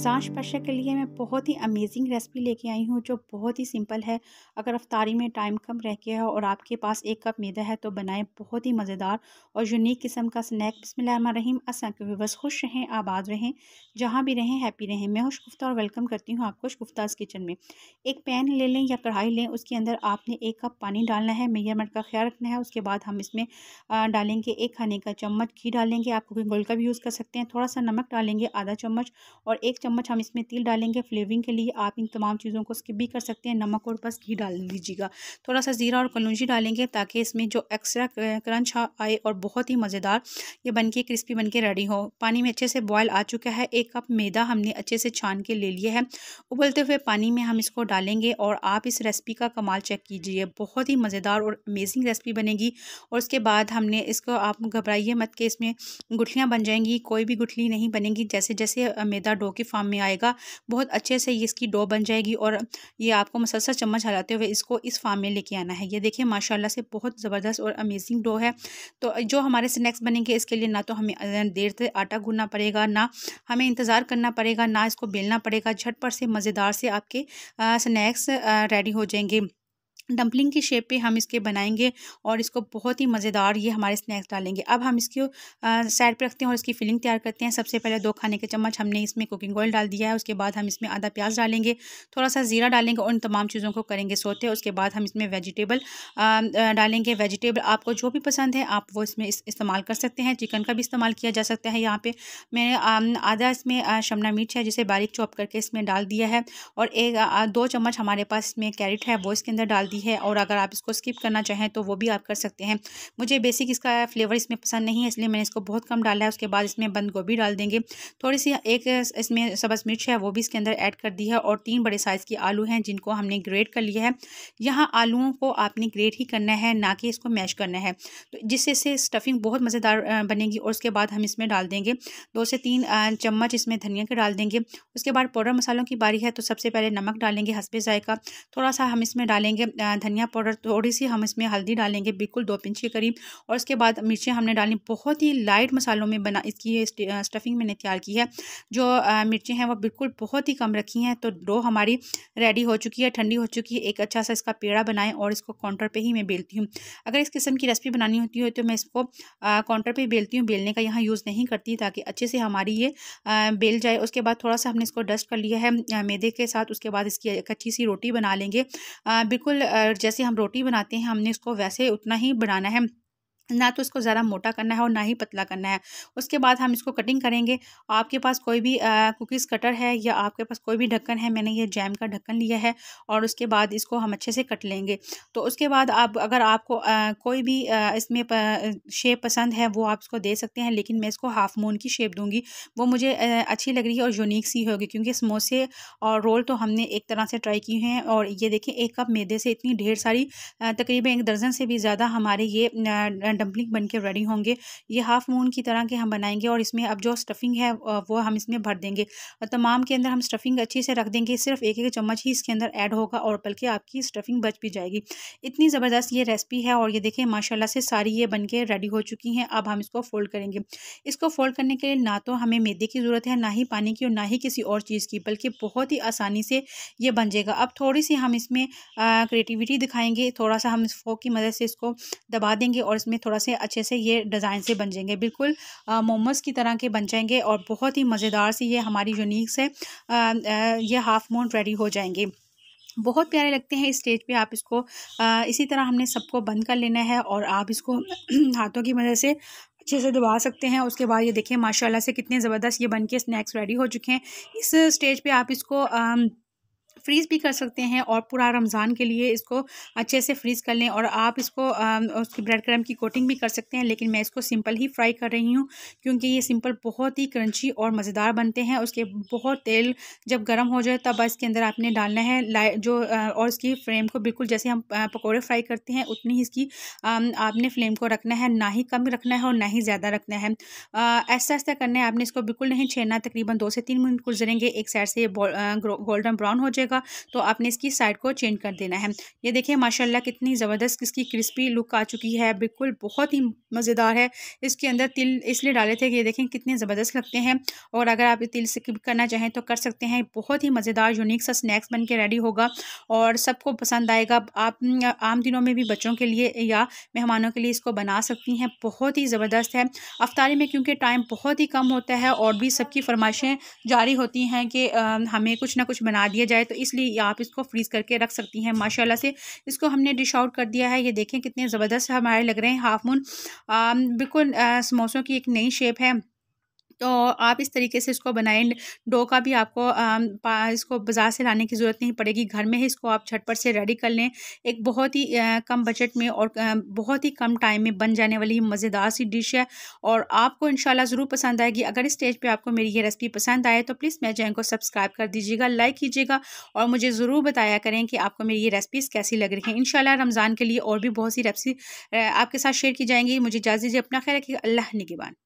Ramzan special के लिए मैं बहुत ही अमेजिंग रेसिपी लेके आई हूँ जो बहुत ही सिंपल है अगर अफ्तारी में टाइम कम रह गया है और आपके पास एक कप मैदा है तो बनाएं बहुत ही मज़ेदार और यूनिक किस्म का स्नैक बसमीम असल के व्यवर्स खुश रहें आबाद रहें जहाँ भी रहें हैप्पी रहें मैं खुश गुफ्ता और वेलकम करती हूँ आपको गुफ्ताज़ किचन में एक पैन ले लें या कढ़ाई लें उसके अंदर आपने एक कप पानी डालना है मेजरमेंट का ख्याल रखना है उसके बाद हम इसमें डालेंगे एक खाने का चम्मच घी डालेंगे आप कुकिंग गोल का भी यूज़ कर सकते हैं थोड़ा सा नमक डालेंगे आधा चम्मच और एक चम्मच चम्मच हम इसमें तेल डालेंगे फ्लेविंग के लिए आप इन तमाम चीज़ों को स्किप भी कर सकते हैं नमक और बस घी डाल लीजिएगा थोड़ा सा ज़ीरा और कलूजी डालेंगे ताकि इसमें जो एक्स्ट्रा क्रंच आए और बहुत ही मज़ेदार ये बन क्रिस्पी बन रेडी हो पानी में अच्छे से बॉयल आ चुका है एक कप मैदा हमने अच्छे से छान के ले लिया है उबलते हुए पानी में हम इसको डालेंगे और आप इस रेसिपी का कमाल चेक कीजिए बहुत ही मज़ेदार और अमेजिंग रेसिपी बनेगी और उसके बाद हमने इसको आप घबराइए मत कि इसमें गुठलियाँ बन जाएंगी कोई भी गुठली नहीं बनेगी जैसे जैसे मैदा डो के फॉर्म में आएगा बहुत अच्छे से ये इसकी डो बन जाएगी और ये आपको मसलसल चम्मच हलाते हुए इसको इस फॉर्म में लेके आना है ये देखिए माशाल्लाह से बहुत ज़बरदस्त और अमेजिंग डो है तो जो हमारे स्नैक्स बनेंगे इसके लिए ना तो हमें देर से आटा गूनना पड़ेगा ना हमें इंतज़ार करना पड़ेगा ना इसको बेलना पड़ेगा झटपट से मज़ेदार से आपके स्नैक्स रेडी हो जाएंगे डम्पलिंग की शेप पे हम इसके बनाएंगे और इसको बहुत ही मज़ेदार ये हमारे स्नैक्स डालेंगे अब हम इसको साइड पर रखते हैं और इसकी फिलिंग तैयार करते हैं सबसे पहले दो खाने के चम्मच हमने इसमें कुकिंग ऑयल डाल दिया है उसके बाद हम इसमें आधा प्याज डालेंगे थोड़ा सा ज़ीरा डालेंगे और इन तमाम चीज़ों को करेंगे सोते उसके बाद हम इसमें वेजिटेबल डालेंगे वेजिटेबल आपको जो भी पसंद है आप वो इसमें इस्तेमाल कर सकते हैं चिकन का भी इस्तेमाल किया जा सकता है यहाँ पर मैंने आधा इसमें शमला मिर्च है जिसे बारीक चॉप करके इसमें डाल दिया है और एक दो चम्मच हमारे पास इसमें कैरेट है वो इसके अंदर डाल दिया भी है और अगर आप इसको स्किप करना चाहें तो वो भी आप कर सकते हैं मुझे बेसिक इसका फ्लेवर इसमें पसंद नहीं है इसलिए मैंने इसको बहुत कम डाला है उसके बाद इसमें बंद गोभी डाल देंगे थोड़ी सी एक इसमें सब्ज़ मिर्च है वो भी इसके अंदर ऐड कर दी है और तीन बड़े साइज़ की आलू हैं जिनको हमने ग्रेट कर लिया है यहाँ आलूओं को आपने ग्रेट ही करना है ना कि इसको मैश करना है तो जिससे इससे स्टफिंग बहुत मज़ेदार बनेगी और उसके बाद हम इसमें डाल देंगे दो से तीन चम्मच इसमें धनिया के डाल देंगे उसके बाद पाउडर मसालों की बारी है तो सबसे पहले नमक डालेंगे हंसबे जायका थोड़ा सा हम इसमें डालेंगे धनिया पाउडर थोड़ी सी हम इसमें हल्दी डालेंगे बिल्कुल दो पिंच के करीब और उसके बाद मिर्चें हमने डाली बहुत ही लाइट मसालों में बना इसकी स्टफिंग मैंने तैयार की है जो मिर्चें हैं वो बिल्कुल बहुत ही कम रखी हैं तो डो हमारी रेडी हो चुकी है ठंडी हो चुकी है एक अच्छा सा इसका पेड़ा बनाएं और इसको काउंटर पर ही मैं बेलती हूँ अगर इस किस्म की रेसिपी बनानी होती है तो मैं इसको काउंटर पर बेलती हूँ बेलने का यहाँ यूज़ नहीं करती ताकि अच्छे से हमारी ये बेल जाए उसके बाद थोड़ा सा हमने इसको डस्ट कर लिया है मैदे के साथ उसके बाद इसकी एक अच्छी सी रोटी बना लेंगे बिल्कुल जैसे हम रोटी बनाते हैं हमने इसको वैसे उतना ही बनाना है ना तो इसको ज़्यादा मोटा करना है और ना ही पतला करना है उसके बाद हम इसको कटिंग करेंगे आपके पास कोई भी कुकीज़ कटर है या आपके पास कोई भी ढक्कन है मैंने ये जैम का ढक्कन लिया है और उसके बाद इसको हम अच्छे से कट लेंगे तो उसके बाद आप अगर आपको आ, कोई भी आ, इसमें शेप पसंद है वो आप इसको दे सकते हैं लेकिन मैं इसको हाफ मून की शेप दूँगी वो मुझे आ, अच्छी लग रही है और यूनिक सी होगी क्योंकि समोसे और रोल तो हमने एक तरह से ट्राई किए हैं और ये देखें एक कप मैदे से इतनी ढेर सारी तकरीबन एक दर्जन से भी ज़्यादा हमारे ये डम्पलिंग बन के रेडी होंगे ये हाफ़ मून की तरह के हम बनाएंगे और इसमें अब जो स्टफिंग है वो हम इसमें भर देंगे और तमाम के अंदर हम स्टफिंग अच्छे से रख देंगे सिर्फ एक एक चम्मच ही इसके अंदर ऐड होगा और बल्कि आपकी स्टफिंग बच भी जाएगी इतनी ज़बरदस्त ये रेसिपी है और ये देखें माशाला से सारी ये बन के रेडी हो चुकी हैं अब हम इसको फ़ोल्ड करेंगे इसको फ़ोल्ड करने के लिए ना तो हमें मैदे की ज़रूरत है ना ही पानी की और ना ही किसी और चीज़ की बल्कि बहुत ही आसानी से ये बन जाएगा अब थोड़ी सी हम इसमें क्रिएटिविटी दिखाएंगे थोड़ा सा हम इस फोक की मदद से इसको दबा देंगे और इसमें थोड़ा से अच्छे से ये डिज़ाइन से बन जाएंगे बिल्कुल मोमोज़ की तरह के बन जाएंगे और बहुत ही मज़ेदार से ये हमारी यूनिक से ये हाफ़ मोन रेडी हो जाएंगे बहुत प्यारे लगते हैं इस स्टेज पे आप इसको इसी तरह हमने सबको बंद कर लेना है और आप इसको हाथों की मदद से अच्छे से दबा सकते हैं उसके बाद ये देखें माशाल्लाह से कितने ज़बरदस्त ये बन के स्नैक्स रेडी हो चुके हैं इस स्टेज पे आप इसको आ, फ्रीज़ भी कर सकते हैं और पूरा रमज़ान के लिए इसको अच्छे से फ्रीज़ कर लें और आप इसको उसकी ब्रेड क्रम की कोटिंग भी कर सकते हैं लेकिन मैं इसको सिंपल ही फ्राई कर रही हूँ क्योंकि ये सिंपल बहुत ही क्रंची और मज़ेदार बनते हैं उसके बहुत तेल जब गर्म हो जाए तब इसके अंदर आपने डालना है जो और इसकी फ्लेम को बिल्कुल जैसे हम पकौड़े फ्राई करते हैं उतनी ही इसकी आपने फ्लेम को रखना है ना ही कम रखना है और ना ही ज़्यादा रखना है ऐसा ऐसा करना है आपने इसको बिल्कुल नहीं छेड़ना तकरीबन दो से तीन मिनट गुजरेंगे एक साइड से ये गोल्डन ब्राउन हो जाएगा लीजिएगा तो आपने इसकी साइड को चेंज कर देना है ये देखिए माशाल्लाह कितनी ज़बरदस्त इसकी क्रिस्पी लुक आ चुकी है बिल्कुल बहुत ही मज़ेदार है इसके अंदर तिल इसलिए डाले थे कि ये देखें कितने ज़बरदस्त लगते हैं और अगर आप तिल से करना चाहें तो कर सकते हैं बहुत ही मज़ेदार यूनिक सा स्नैक्स बन के रेडी होगा और सबको पसंद आएगा आप आम दिनों में भी बच्चों के लिए या मेहमानों के लिए इसको बना सकती हैं बहुत ही ज़बरदस्त है अफ्तारी में क्योंकि टाइम बहुत ही कम होता है और भी सबकी फरमाइशें जारी होती हैं कि हमें कुछ ना कुछ बना दिया जाए तो इसलिए आप इसको फ्रीज़ करके रख सकती हैं माशाल्लाह से इसको हमने डिश आउट कर दिया है ये देखें कितने ज़बरदस्त हमारे लग रहे हैं हाफ मून बिल्कुल समोसों की एक नई शेप है तो आप इस तरीके से इसको बनाएं डो का भी आपको आ, इसको बाज़ार से लाने की ज़रूरत नहीं पड़ेगी घर में ही इसको आप झटपट से रेडी कर लें एक बहुत ही आ, कम बजट में और आ, बहुत ही कम टाइम में बन जाने वाली मज़ेदार सी डिश है और आपको इन ज़रूर पसंद आएगी अगर इस स्टेज पर आपको मेरी ये रेसिपी पसंद आए तो प्लीज़ मेरे चैनल को सब्सक्राइब कर दीजिएगा लाइक कीजिएगा और मुझे ज़रूर बताया करें कि आपको मेरी ये रेसिपीज़ कैसी लग रही हैं इन रमज़ान के लिए और भी बहुत सी रेसिपी आपके साथ शेयर की जाएंगी मुझे इजाज़ दीजिए अपना ख्याल रखिएगा अल्लाह निगबान